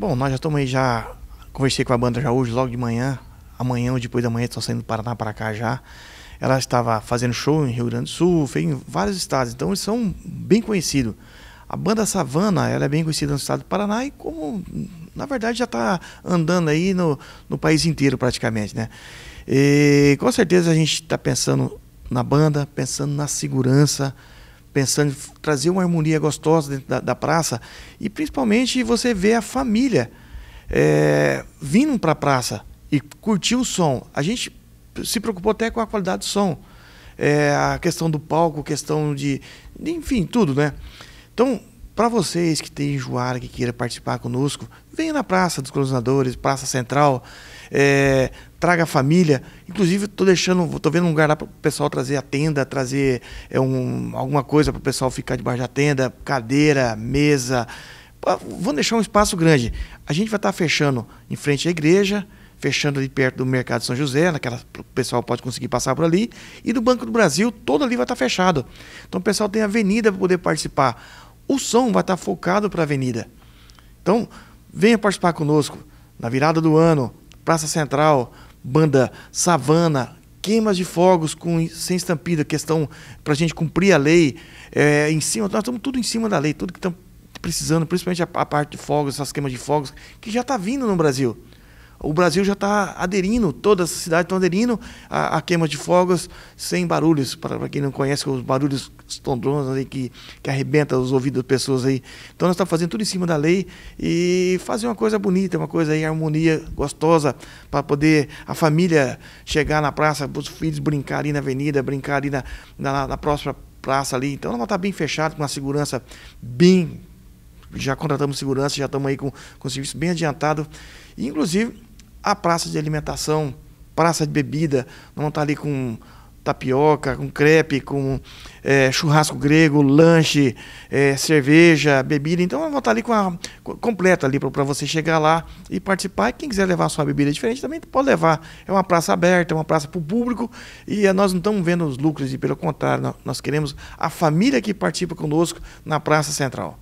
Bom, nós já estamos aí já. Conversei com a banda já hoje, logo de manhã. Amanhã ou depois da manhã, estão saindo do Paraná para cá já. Ela estava fazendo show em Rio Grande do Sul, fez em vários estados, então eles são bem conhecidos. A banda Savana, ela é bem conhecida no estado do Paraná e como, na verdade, já está andando aí no, no país inteiro praticamente, né? E, com certeza a gente está pensando na banda, pensando na segurança, pensando em trazer uma harmonia gostosa dentro da, da praça e principalmente você vê a família é, vindo para a praça e curtir o som. A gente se preocupou até com a qualidade do som, é, a questão do palco, questão de, de, enfim, tudo, né? Então para vocês que têm Juara, que queiram participar conosco, venha na Praça dos Colonizadores, Praça Central, é, traga a família. Inclusive, estou deixando, estou vendo um lugar lá para o pessoal trazer a tenda, trazer é, um, alguma coisa para o pessoal ficar debaixo da tenda, cadeira, mesa. Vou deixar um espaço grande. A gente vai estar tá fechando em frente à igreja, fechando ali perto do Mercado de São José, naquela o pessoal pode conseguir passar por ali, e do Banco do Brasil, todo ali vai estar tá fechado. Então o pessoal tem avenida para poder participar o som vai estar focado para a avenida. Então, venha participar conosco na virada do ano, Praça Central, banda Savana, queimas de fogos com, sem estampida, questão para a gente cumprir a lei, é, em cima, nós estamos tudo em cima da lei, tudo que estamos precisando, principalmente a, a parte de fogos, essas queimas de fogos, que já está vindo no Brasil o Brasil já está aderindo, todas as cidades estão aderindo a, a queima de fogos sem barulhos. Para quem não conhece, os barulhos estondrosos aí que, que arrebenta os ouvidos das pessoas aí. Então nós estamos fazendo tudo em cima da lei e fazer uma coisa bonita, uma coisa em harmonia gostosa, para poder a família chegar na praça, os filhos brincar ali na avenida, brincar ali na, na, na próxima praça ali. Então nós estamos tá bem fechados com uma segurança bem. Já contratamos segurança, já estamos aí com, com o serviço bem adiantado. E, inclusive, a praça de alimentação, praça de bebida, não está ali com tapioca, com crepe, com é, churrasco grego, lanche, é, cerveja, bebida. Então eu vou estar tá ali com a completa ali para você chegar lá e participar. E quem quiser levar sua bebida diferente também pode levar. É uma praça aberta, é uma praça para o público e eh, nós não estamos vendo os lucros e pelo contrário, nós queremos a família que participa conosco na praça central.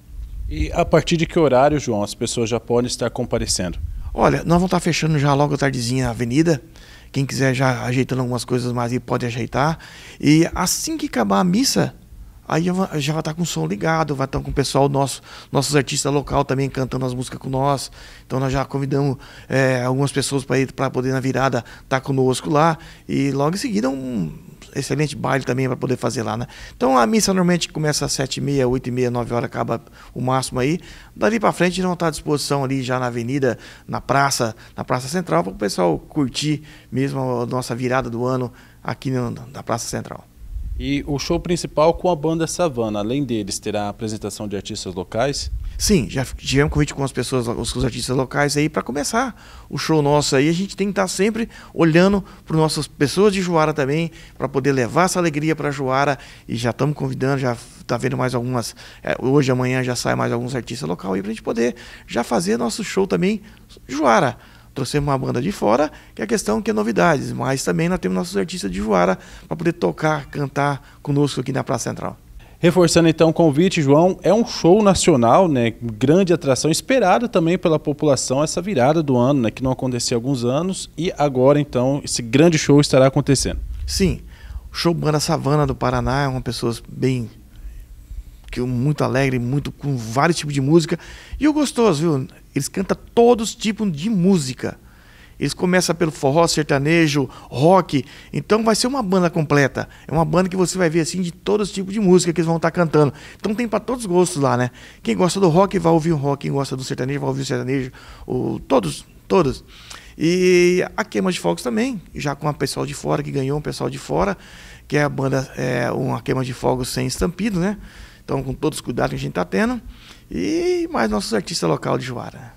E a partir de que horário, João, as pessoas já podem estar comparecendo? Olha, nós vamos estar tá fechando já logo tardezinha a avenida. Quem quiser já ajeitando algumas coisas mais aí pode ajeitar. E assim que acabar a missa, Aí já vai estar tá com o som ligado, vai estar tá com o pessoal nosso, nossos artistas local também cantando as músicas com nós. Então nós já convidamos é, algumas pessoas para ir para poder na virada estar tá conosco lá. E logo em seguida um excelente baile também para poder fazer lá, né? Então a missa normalmente começa às 7h30, 8h30, 9 horas acaba o máximo aí. Dali para frente não está à disposição ali já na avenida, na praça, na praça central, para o pessoal curtir mesmo a nossa virada do ano aqui no, na Praça Central. E o show principal com a banda Savana, além deles, terá a apresentação de artistas locais? Sim, já tivemos convite com as pessoas, os artistas locais aí para começar o show nosso aí. A gente tem que estar tá sempre olhando para nossas pessoas de Juara também, para poder levar essa alegria para Juara. E já estamos convidando, já tá vendo mais algumas. É, hoje, amanhã já sai mais alguns artistas locais aí para a gente poder já fazer nosso show também Juara trouxemos uma banda de fora, que é a questão é que é novidades, mas também nós temos nossos artistas de Juara para poder tocar, cantar conosco aqui na Praça Central. Reforçando então o convite, João, é um show nacional, né? Grande atração, esperada também pela população essa virada do ano, né? Que não acontecia há alguns anos e agora então esse grande show estará acontecendo. Sim, o show Banda Savana do Paraná é uma pessoas bem que muito alegre, muito com vários tipos de música. E o gostoso, viu? Eles cantam todos os tipos de música. Eles começam pelo forró, sertanejo, rock. Então vai ser uma banda completa. É uma banda que você vai ver assim de todos os tipos de música que eles vão estar tá cantando. Então tem para todos os gostos lá, né? Quem gosta do rock vai ouvir o rock, quem gosta do sertanejo vai ouvir o sertanejo, o... todos, todos. E a Queima de Fogos também, já com a pessoal de fora que ganhou, um pessoal de fora, que é a banda é, uma Queima de Fogos sem estampido, né? Então, com todos os cuidados que a gente está tendo. E mais nossos artistas local de Juara.